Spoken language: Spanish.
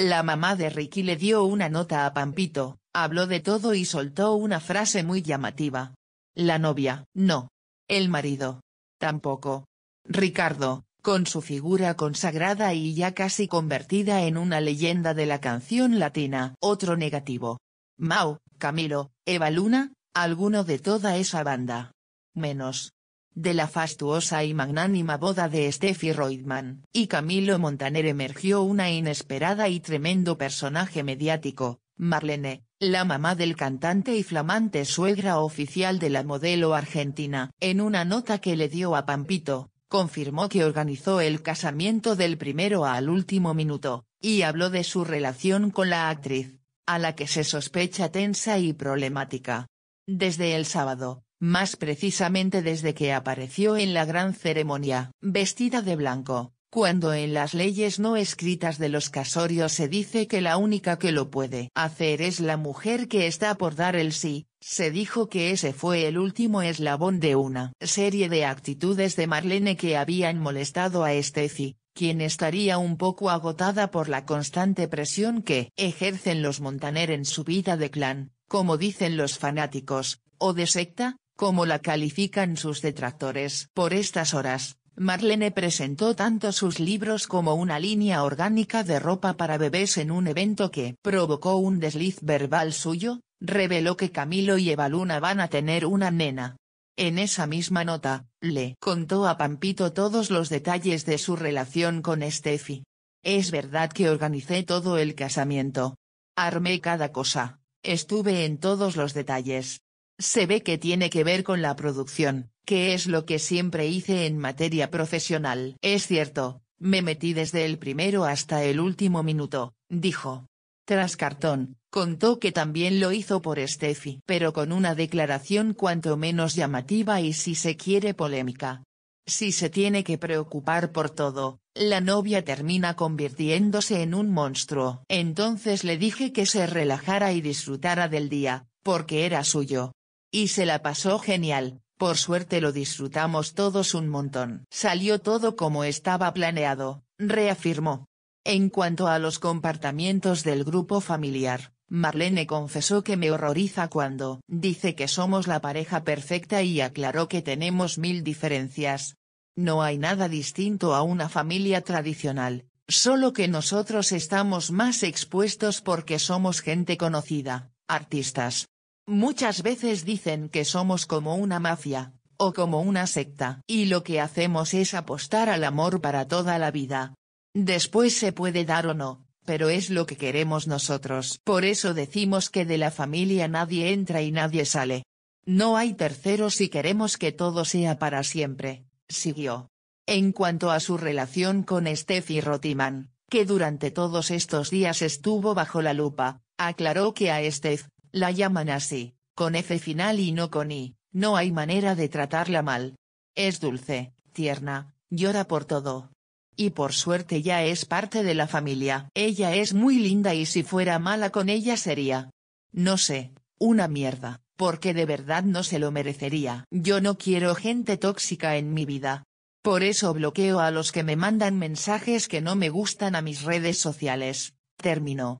La mamá de Ricky le dio una nota a Pampito, habló de todo y soltó una frase muy llamativa. La novia, no. El marido. Tampoco. Ricardo, con su figura consagrada y ya casi convertida en una leyenda de la canción latina. Otro negativo. Mau, Camilo, Eva Luna, alguno de toda esa banda. Menos de la fastuosa y magnánima boda de Steffi Reutemann y Camilo Montaner emergió una inesperada y tremendo personaje mediático, Marlene, la mamá del cantante y flamante suegra oficial de la modelo argentina. En una nota que le dio a Pampito, confirmó que organizó el casamiento del primero al último minuto, y habló de su relación con la actriz, a la que se sospecha tensa y problemática. Desde el sábado, más precisamente desde que apareció en la gran ceremonia, vestida de blanco, cuando en las leyes no escritas de los casorios se dice que la única que lo puede hacer es la mujer que está por dar el sí, se dijo que ese fue el último eslabón de una serie de actitudes de Marlene que habían molestado a Steffi, quien estaría un poco agotada por la constante presión que ejercen los Montaner en su vida de clan, como dicen los fanáticos, o de secta, como la califican sus detractores. Por estas horas, Marlene presentó tanto sus libros como una línea orgánica de ropa para bebés en un evento que provocó un desliz verbal suyo, reveló que Camilo y Evaluna van a tener una nena. En esa misma nota, le contó a Pampito todos los detalles de su relación con Steffi. Es verdad que organicé todo el casamiento. Armé cada cosa, estuve en todos los detalles, se ve que tiene que ver con la producción, que es lo que siempre hice en materia profesional. Es cierto, me metí desde el primero hasta el último minuto, dijo. Tras cartón, contó que también lo hizo por Steffi, pero con una declaración cuanto menos llamativa y si se quiere polémica. Si se tiene que preocupar por todo, la novia termina convirtiéndose en un monstruo. Entonces le dije que se relajara y disfrutara del día, porque era suyo. Y se la pasó genial, por suerte lo disfrutamos todos un montón. Salió todo como estaba planeado, reafirmó. En cuanto a los comportamientos del grupo familiar, Marlene confesó que me horroriza cuando dice que somos la pareja perfecta y aclaró que tenemos mil diferencias. No hay nada distinto a una familia tradicional, solo que nosotros estamos más expuestos porque somos gente conocida, artistas, Muchas veces dicen que somos como una mafia, o como una secta, y lo que hacemos es apostar al amor para toda la vida. Después se puede dar o no, pero es lo que queremos nosotros. Por eso decimos que de la familia nadie entra y nadie sale. No hay terceros y queremos que todo sea para siempre, siguió. En cuanto a su relación con y Rotiman, que durante todos estos días estuvo bajo la lupa, aclaró que a Steph, la llaman así, con F final y no con I, no hay manera de tratarla mal. Es dulce, tierna, llora por todo. Y por suerte ya es parte de la familia. Ella es muy linda y si fuera mala con ella sería. No sé, una mierda, porque de verdad no se lo merecería. Yo no quiero gente tóxica en mi vida. Por eso bloqueo a los que me mandan mensajes que no me gustan a mis redes sociales. Termino.